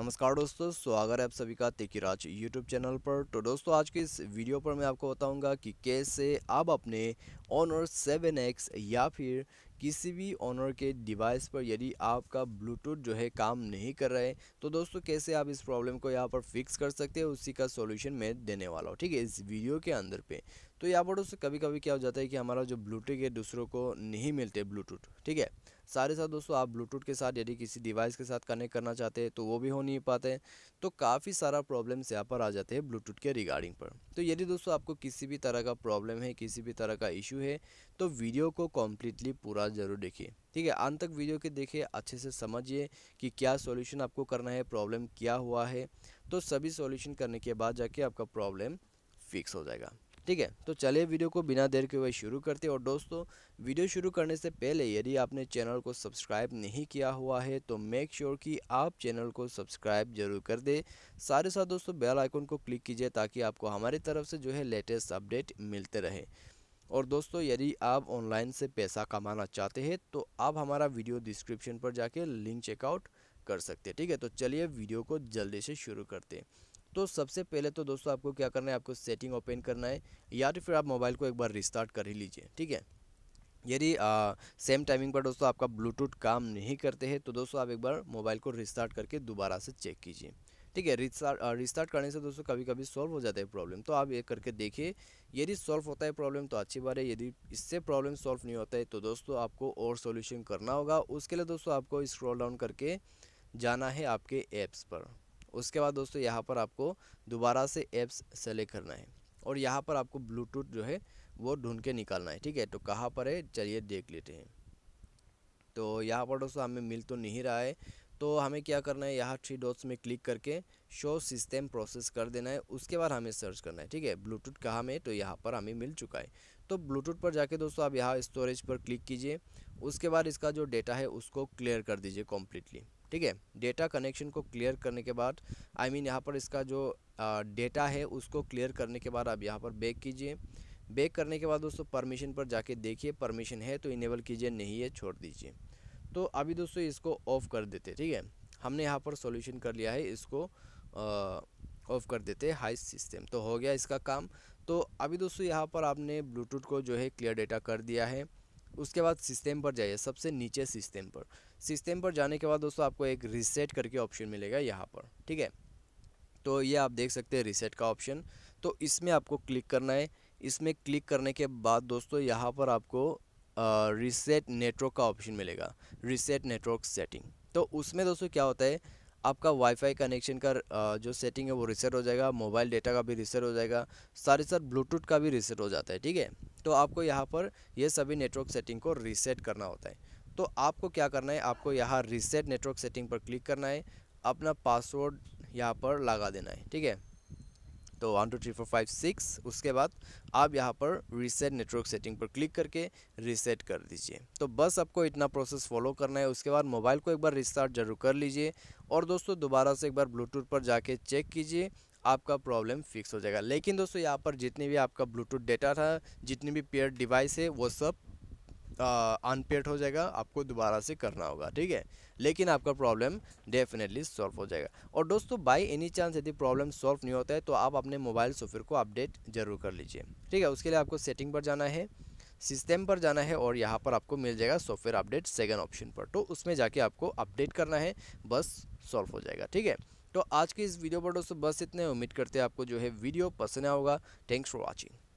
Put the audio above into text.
नमस्कार दोस्तों स्वागत है आप सभी का तेकी राज यूट्यूब चैनल पर तो दोस्तों आज के इस वीडियो पर मैं आपको बताऊंगा कि कैसे आप अपने ऑनर सेवन एक्स या फिर किसी भी ऑनर के डिवाइस पर यदि आपका ब्लूटूथ जो है काम नहीं कर रहे तो दोस्तों कैसे आप इस प्रॉब्लम को यहाँ पर फिक्स कर सकते हैं उसी का सॉल्यूशन मैं देने वाला हूँ ठीक है इस वीडियो के अंदर पे तो यहाँ पर दोस्तों कभी कभी क्या हो जाता है कि हमारा जो ब्लूटूथ है दूसरों को नहीं मिलते ब्लूटूथ ठीक है सारे साथ दोस्तों आप ब्लूटूथ के साथ यदि किसी डिवाइस के साथ कनेक्ट करना चाहते हैं तो वो भी हो नहीं पाते तो काफ़ी सारा प्रॉब्लम्स यहाँ पर आ जाते हैं ब्लूटूथ के रिगार्डिंग पर तो यदि दोस्तों आपको किसी भी तरह का प्रॉब्लम है किसी भी तरह का इशू है तो वीडियो को कम्प्लीटली पूरा ज़रूर देखिए ठीक है अंत तक वीडियो के देखिए अच्छे से समझिए कि क्या सोल्यूशन आपको करना है प्रॉब्लम क्या हुआ है तो सभी सोल्यूशन करने के बाद जाके आपका प्रॉब्लम फिक्स हो जाएगा ठीक है तो चलिए वीडियो को बिना देर के हुए शुरू करते हैं और दोस्तों वीडियो शुरू करने से पहले यदि आपने चैनल को सब्सक्राइब नहीं किया हुआ है तो मेक श्योर sure कि आप चैनल को सब्सक्राइब जरूर कर दे साथ ही साथ दोस्तों बेल आइकन को क्लिक कीजिए ताकि आपको हमारी तरफ से जो है लेटेस्ट अपडेट मिलते रहे और दोस्तों यदि आप ऑनलाइन से पैसा कमाना चाहते हैं तो आप हमारा वीडियो डिस्क्रिप्शन पर जाके लिंक चेकआउट कर सकते हैं ठीक है तो चलिए वीडियो को जल्दी से शुरू करते हैं तो सबसे पहले तो दोस्तों आपको क्या करना है आपको सेटिंग ओपन करना है या तो फिर आप मोबाइल को एक बार रिस्टार्ट कर ही लीजिए ठीक है यदि सेम टाइमिंग पर दोस्तों आपका ब्लूटूथ काम नहीं करते हैं तो दोस्तों आप एक बार मोबाइल को रिस्टार्ट करके दोबारा से चेक कीजिए ठीक है रिस्टार्ट रिस्टार्ट करने से दोस्तों कभी कभी सॉल्व हो जाता है प्रॉब्लम तो आप ये करके देखिए यदि सॉल्व होता है प्रॉब्लम तो अच्छी बात है यदि इससे प्रॉब्लम सॉल्व नहीं होता है तो दोस्तों आपको और सोल्यूशन करना होगा उसके लिए दोस्तों आपको स्क्रॉल डाउन करके जाना है आपके ऐप्स पर उसके बाद दोस्तों यहाँ पर आपको दोबारा से ऐप्स सेलेक्ट करना है और यहाँ पर आपको ब्लूटूथ जो है वो ढूंढ के निकालना है ठीक है तो कहाँ पर है चलिए देख लेते हैं तो यहाँ पर दोस्तों हमें मिल तो नहीं रहा है तो हमें क्या करना है यहाँ थ्री डॉट्स में क्लिक करके शो सिस्टम प्रोसेस कर देना है उसके बाद हमें सर्च करना है ठीक है ब्लूटूथ कहाँ में तो यहाँ पर हमें मिल चुका है तो ब्लूटूथ पर जाके दोस्तों आप यहाँ स्टोरेज पर क्लिक कीजिए उसके बाद इसका जो डेटा है उसको क्लियर कर दीजिए कम्प्लीटली ठीक है डेटा कनेक्शन को क्लियर करने के बाद आई I मीन mean यहाँ पर इसका जो डेटा है उसको क्लियर करने के बाद आप यहाँ पर बैक कीजिए बैक करने के बाद दोस्तों परमिशन पर जाके देखिए परमिशन है तो इनेबल कीजिए नहीं है छोड़ दीजिए तो अभी दोस्तों इसको ऑफ़ कर देते ठीक है हमने यहाँ पर सॉल्यूशन कर लिया है इसको ऑफ़ कर देते हाई सिस्टम तो हो गया इसका काम तो अभी दोस्तों यहाँ पर आपने ब्लूटूथ को जो है क्लियर डेटा कर दिया है उसके बाद सिस्टम पर जाइए सबसे नीचे सिस्टम पर सिस्टम पर जाने के बाद दोस्तों आपको एक रिसेट करके ऑप्शन मिलेगा यहाँ पर ठीक है तो ये आप देख सकते हैं रिसेट का ऑप्शन तो इसमें आपको क्लिक करना है इसमें क्लिक करने के बाद दोस्तों यहाँ पर आपको रिसेट नेटवर्क का ऑप्शन मिलेगा रिसेट नेटवर्क सेटिंग तो उसमें दोस्तों क्या होता है आपका वाईफाई कनेक्शन का जो सेटिंग है वो रिसेट हो जाएगा मोबाइल डेटा का भी रिसेट हो जाएगा सारे साथ ब्लूटूथ का भी रिसेट हो जाता है ठीक है तो आपको यहाँ पर ये सभी नेटवर्क सेटिंग को रीसेट करना होता है तो आपको क्या करना है आपको यहाँ रीसेट नेटवर्क सेटिंग पर क्लिक करना है अपना पासवर्ड यहाँ पर लगा देना है ठीक है तो one two three four five six उसके बाद आप यहाँ पर रीसेट नेटवर्क सेटिंग पर क्लिक करके रीसेट कर दीजिए तो बस आपको इतना प्रोसेस फॉलो करना है उसके बाद मोबाइल को एक बार रिस्टार्ट जरूर कर लीजिए और दोस्तों दोबारा से एक बार ब्लूटूथ पर जाके चेक कीजिए आपका प्रॉब्लम फिक्स हो जाएगा लेकिन दोस्तों यहाँ पर जितने भी आपका ब्लूटूथ डेटा था जितनी भी पेयर डिवाइस है वो सब अनपेड हो जाएगा आपको दोबारा से करना होगा ठीक है लेकिन आपका प्रॉब्लम डेफिनेटली सॉल्व हो जाएगा और दोस्तों बाय एनी चांस यदि प्रॉब्लम सॉल्व नहीं होता है तो आप अपने मोबाइल सॉफ्टवेयर को अपडेट जरूर कर लीजिए ठीक है उसके लिए आपको सेटिंग पर जाना है सिस्टम पर जाना है और यहाँ पर आपको मिल जाएगा सॉफ्टवेयर अपडेट सेकेंड ऑप्शन पर तो उसमें जाके आपको अपडेट करना है बस सॉल्व हो जाएगा ठीक है तो आज की इस वीडियो पर दोस्तों बस इतने उम्मीद करते हैं आपको जो है वीडियो पसंद आया होगा थैंक्स फॉर वॉचिंग